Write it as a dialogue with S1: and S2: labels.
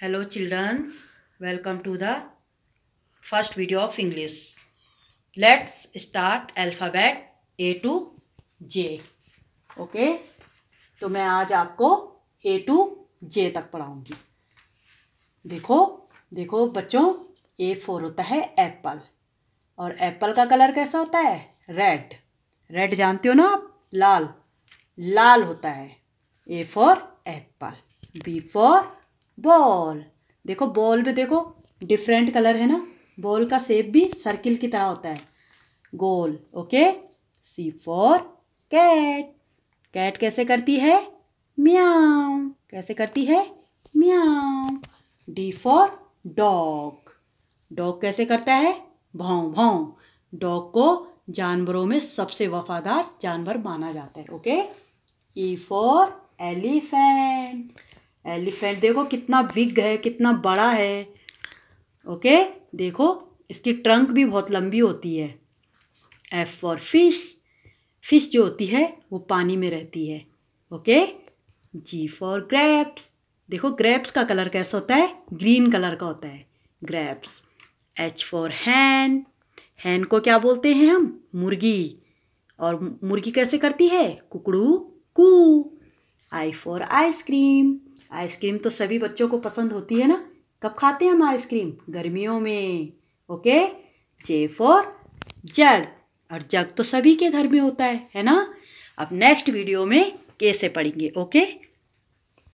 S1: hello children's welcome to the first video of English let's start alphabet A to J okay तो मैं आज आपको ए to जे तक पढ़ाऊंगी देखो देखो बच्चों ए फोर होता है एप्पल और एप्पल का कलर कैसा होता है रेड रेड जानते हो ना आप लाल लाल होता है A for apple B for ball देखो बॉल में देखो डिफरेंट कलर है ना बॉल का सेप भी सर्किल की तरह होता है गोल okay C for cat cat कैसे करती है म्याऊ कैसे करती है म्याऊ डी फॉर डॉग डॉग कैसे करता है भाव भाव डॉग को जानवरों में सबसे वफादार जानवर माना जाता है okay E for elephant elephant देखो कितना बिग है कितना बड़ा है ओके देखो इसकी ट्रंक भी बहुत लंबी होती है एफ फॉर फिश फिश जो होती है वो पानी में रहती है ओके जी फॉर ग्रैप्स देखो ग्रैप्स का कलर कैसा होता है ग्रीन कलर का होता है grapes H for hen hen को क्या बोलते हैं हम मुर्गी और मुर्गी कैसे करती है कुकड़ू कू आई फॉर आइसक्रीम आइसक्रीम तो सभी बच्चों को पसंद होती है ना कब खाते हैं हम आइसक्रीम गर्मियों में ओके जे फॉर जग और जग तो सभी के घर में होता है है ना अब नेक्स्ट वीडियो में कैसे पढ़ेंगे ओके